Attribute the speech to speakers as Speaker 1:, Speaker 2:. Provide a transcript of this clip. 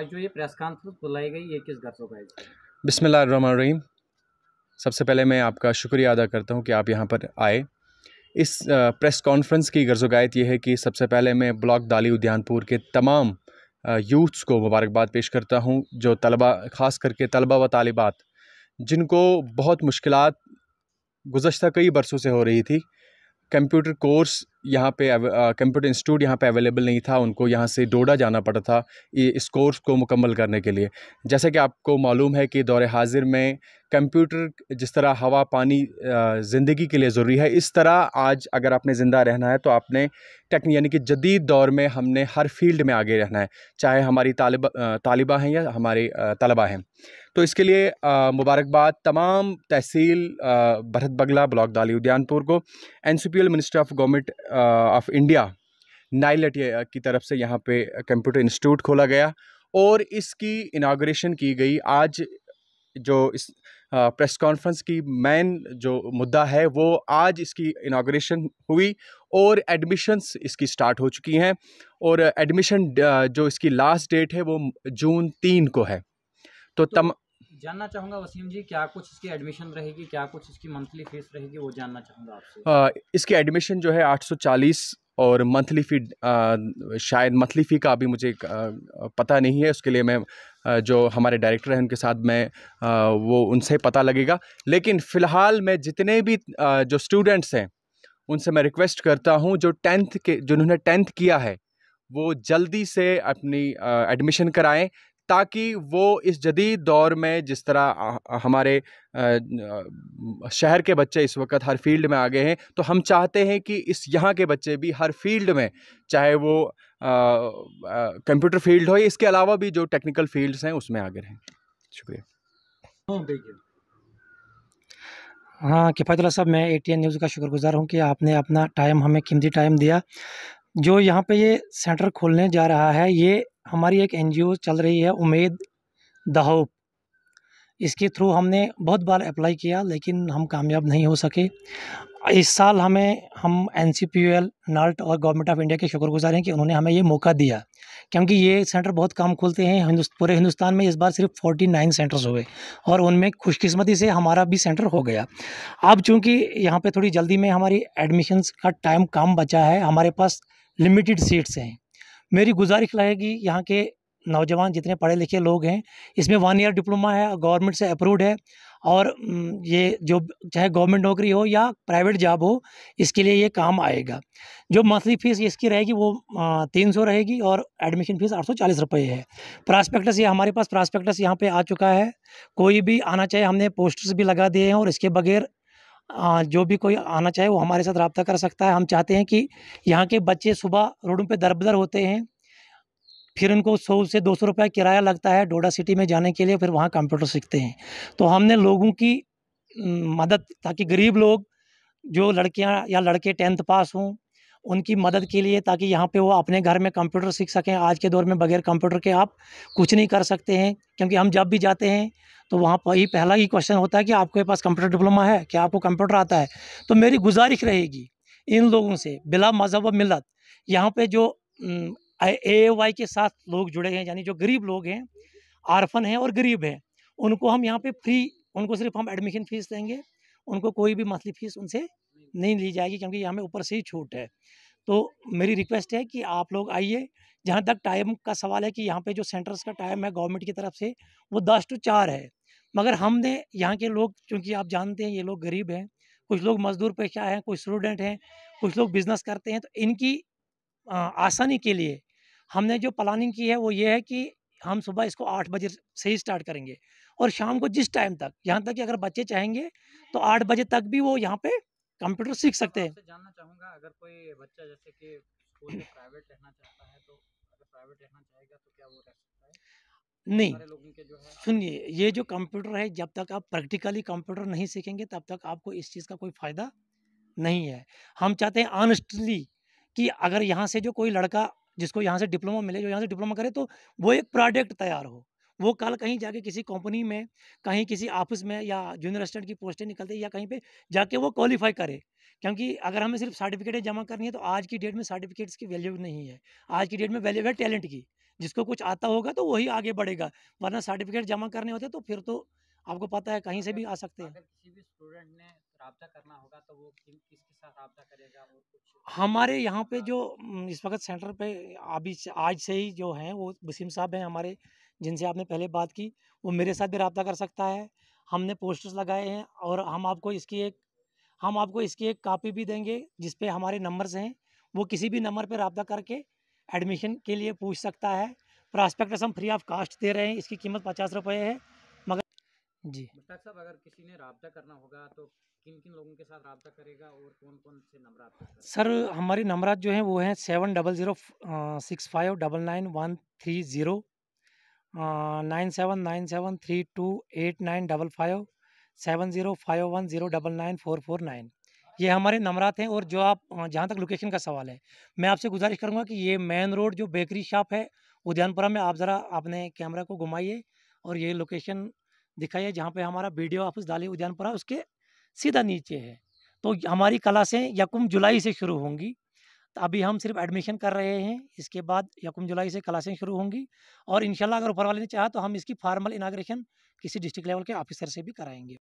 Speaker 1: आज जो ये प्रेस कॉन्फ्रेंस बुलाई गई ये किस गर्ज वगैरह
Speaker 2: बिसमीम सबसे पहले मैं आपका शुक्रिया अदा करता हूँ कि आप यहाँ पर आए इस प्रेस कॉन्फ्रेंस की गर्जोगायत यह है कि सबसे पहले मैं ब्लॉक दाली उद्यानपुर के तमाम यूथ्स को मुबारकबाद पेश करता हूँ जो तलबा ख़ास करके तलबा व तालिबात जिनको बहुत मुश्किल गुज्त कई बरसों से हो रही थी कंप्यूटर कोर्स यहाँ पे कंप्यूटर इंस्टीट्यूट यहाँ पे अवेलेबल नहीं था उनको यहाँ से डोडा जाना पड़ा था इस कोर्स को मुकम्मल करने के लिए जैसे कि आपको मालूम है कि दौर हाजिर में कंप्यूटर जिस तरह हवा पानी ज़िंदगी के लिए ज़रूरी है इस तरह आज अगर आपने ज़िंदा रहना है तो आपने टेक यानी कि जदीद दौर में हमने हर फील्ड में आगे रहना है चाहे हमारी तालिबा तालिबा हैं या हमारे तलबा हैं तो इसके लिए मुबारकबाद तमाम तहसील भरत बगला ब्लॉक दाली उद्यानपुर को an ministry of government of India NIELIT की तरफ से यहाँ पे कंप्यूटर इंस्टीट्यूट खोला गया और इसकी इनाग्रेशन की गई आज जो इस प्रेस कॉन्फ्रेंस की मेन जो मुद्दा है वो आज इसकी इनाग्रेशन हुई और एडमिशन्स इसकी स्टार्ट हो चुकी हैं और एडमिशन जो इसकी लास्ट डेट है वो जून तीन को है तो, तो तम
Speaker 1: जानना चाहूँगा वसीम जी क्या कुछ इसकी एडमिशन रहेगी क्या कुछ इसकी मंथली फीस रहेगी वो जानना चाहूँगा
Speaker 2: आपसे इसकी एडमिशन जो है 840 और मंथली फ़ी शायद मंथली फ़ी का अभी मुझे पता नहीं है उसके लिए मैं जो हमारे डायरेक्टर हैं उनके साथ मैं वो उनसे पता लगेगा लेकिन फ़िलहाल मैं जितने भी जो स्टूडेंट्स हैं उनसे मैं रिक्वेस्ट करता हूँ जो टेंथ के जिन्होंने टेंथ किया है वो जल्दी से अपनी एडमिशन कराएं ताकि वो इस जदीद दौर में जिस तरह हमारे शहर के बच्चे इस वक्त हर फील्ड में आगे हैं तो हम चाहते हैं कि इस यहाँ के बच्चे भी हर फील्ड में चाहे वो कंप्यूटर फील्ड हो इसके अलावा भी जो टेक्निकल फील्ड्स हैं उसमें आगे रहें शुक्रिया हाँ देखिए
Speaker 1: हाँ साहब मैं ए न्यूज़ का शुक्रगुजार हूँ कि आपने अपना टाइम हमें कीमती टाइम दिया जो यहाँ पे ये सेंटर खोलने जा रहा है ये हमारी एक एन चल रही है उमेद द होप इसके थ्रू हमने बहुत बार अप्लाई किया लेकिन हम कामयाब नहीं हो सके इस साल हमें हम एन सी पी एल नाल्ट और गवर्नमेंट ऑफ इंडिया के शुक्रगुजार हैं कि उन्होंने हमें ये मौका दिया क्योंकि ये सेंटर बहुत कम खुलते हैं हिंदुस्त, पूरे हिंदुस्तान में इस बार सिर्फ 49 सेंटर्स हुए और उनमें खुशकिस्मती से हमारा भी सेंटर हो गया अब चूँकि यहाँ पे थोड़ी जल्दी में हमारी एडमिशन्स का टाइम कम बचा है हमारे पास लिमिटेड सीट्स हैं मेरी गुजारिश रहेगी यहाँ के नौजवान जितने पढ़े लिखे लोग हैं इसमें वन ईयर डिप्लोमा है गवर्नमेंट से अप्रूव्ड है और ये जो चाहे गवर्नमेंट नौकरी हो या प्राइवेट जॉब हो इसके लिए ये काम आएगा जो मंथली फ़ीस इसकी रहेगी वो तीन सौ रहेगी और एडमिशन फ़ीस आठ सौ चालीस रुपये है प्रास्पेक्टस ये हमारे पास प्रॉस्पेक्टस यहाँ पे आ चुका है कोई भी आना चाहिए हमने पोस्टर्स भी लगा दिए हैं और इसके बगैर जो भी कोई आना चाहे वो हमारे साथ रबता कर सकता है हम चाहते हैं कि यहाँ के बच्चे सुबह रोडों पे दरबदर होते हैं फिर उनको सौ से दो सौ रुपये किराया लगता है डोडा सिटी में जाने के लिए फिर वहाँ कंप्यूटर सीखते हैं तो हमने लोगों की मदद ताकि गरीब लोग जो लड़कियाँ या लड़के टेंथ पास हों उनकी मदद के लिए ताकि यहाँ पे वो अपने घर में कंप्यूटर सीख सकें आज के दौर में बगैर कंप्यूटर के आप कुछ नहीं कर सकते हैं क्योंकि हम जब भी जाते हैं तो वहाँ पर ही पहला ही क्वेश्चन होता है कि आपके पास कंप्यूटर डिप्लोमा है क्या आपको कंप्यूटर आता है तो मेरी गुजारिश रहेगी इन लोगों से बिला मजहब मिलत यहाँ पर जो ए वाई के साथ लोग जुड़े हैं यानी जो गरीब लोग हैं आरफन हैं और गरीब हैं उनको हम यहाँ पर फ्री उनको सिर्फ हम एडमिशन फ़ीस देंगे उनको कोई भी मंथली फ़ीस उनसे नहीं ली जाएगी क्योंकि हमें ऊपर से ही छूट है तो मेरी रिक्वेस्ट है कि आप लोग आइए जहाँ तक टाइम का सवाल है कि यहाँ पे जो सेंटर्स का टाइम है गवर्नमेंट की तरफ से वो दस टू चार है मगर हमने यहाँ के लोग क्योंकि आप जानते हैं ये लोग गरीब हैं कुछ लोग मजदूर पेशा हैं कुछ स्टूडेंट हैं कुछ लोग बिजनेस करते हैं तो इनकी आसानी के लिए हमने जो प्लानिंग की है वो ये है कि हम सुबह इसको आठ बजे से ही स्टार्ट करेंगे और शाम को जिस टाइम तक यहाँ तक कि अगर बच्चे चाहेंगे तो आठ बजे तक भी वो यहाँ पे कंप्यूटर तो सीख सकते हैं जानना अगर कोई बच्चा जैसे कि प्राइवेट रहना चाहता है तो अगर प्राइवेट रहना चाहेगा तो क्या वो रह सकता है नहीं सुनिए ये जो कंप्यूटर है जब तक आप प्रैक्टिकली कंप्यूटर नहीं सीखेंगे तब तक आपको इस चीज़ का कोई फ़ायदा नहीं है हम चाहते हैं ऑनेस्टली कि अगर यहाँ से जो कोई लड़का जिसको यहाँ से डिप्लोमा मिले जो यहाँ से डिप्लोमा करे तो वो एक प्रोडक्ट तैयार हो वो कल कहीं जाके किसी कंपनी में कहीं किसी ऑफिस में या जूनियर असिस्टेंट की पोस्टें निकलते या कहीं पे जाके वो क्वालिफाई करे क्योंकि अगर हमें सिर्फ सर्टिफिकेटें जमा करनी है तो आज की डेट में सर्टिफिकेट्स की वैल्यू नहीं है आज की डेट में वैल्यू है टैलेंट की जिसको कुछ आता होगा तो वही आगे बढ़ेगा वरना सर्टिफिकेट जमा करने होते तो फिर तो आपको पता है कहीं से भी आ सकते हैं करना होगा तो वो किसके साथ करेगा कुछ हमारे यहाँ पे जो इस वक्त सेंटर पे अभी आज से ही जो हैं वो वसीम साहब हैं हमारे जिनसे आपने पहले बात की वो मेरे साथ भी रबता कर सकता है हमने पोस्टर्स लगाए हैं और हम आपको इसकी एक हम आपको इसकी एक कापी भी देंगे जिस पे हमारे नंबर्स हैं वो किसी भी नंबर पे रबता करके एडमिशन के लिए पूछ सकता है प्रॉस्पेक्टस हम फ्री ऑफ कास्ट दे रहे हैं इसकी कीमत पचास रुपये है जी डॉक्टर साहब अगर किसी ने रबता करना होगा तो किन किन लोगों के साथ रबता करेगा और कौन कौन से नंबर सर हमारे नंबरात जो हैं वो हैं seven double zero six five double nine one three zero nine seven nine seven three two eight nine double five seven zero five one zero double nine four four nine ये हमारे नंबरात हैं और जो आप जहाँ तक लोकेशन का सवाल है मैं आपसे गुजारिश करूँगा कि ये मेन रोड जो बेकरी शॉप है उद्यानपुरा में आप ज़रा अपने कैमरा को घुमाइए और ये लोकेशन दिखाई है जहाँ पे हमारा वीडियो ऑफिस दाली उद्यानपुरा उसके सीधा नीचे है तो हमारी क्लासें यकुम जुलाई से शुरू होंगी तो अभी हम सिर्फ एडमिशन कर रहे हैं इसके बाद यकुम जुलाई से क्लासें शुरू होंगी और इंशाल्लाह अगर ऊपर वाले ने चाहा तो हम इसकी फार्मल इनाग्रेशन किसी डिस्ट्रिक्ट लेवल के ऑफिसर से भी कराएंगे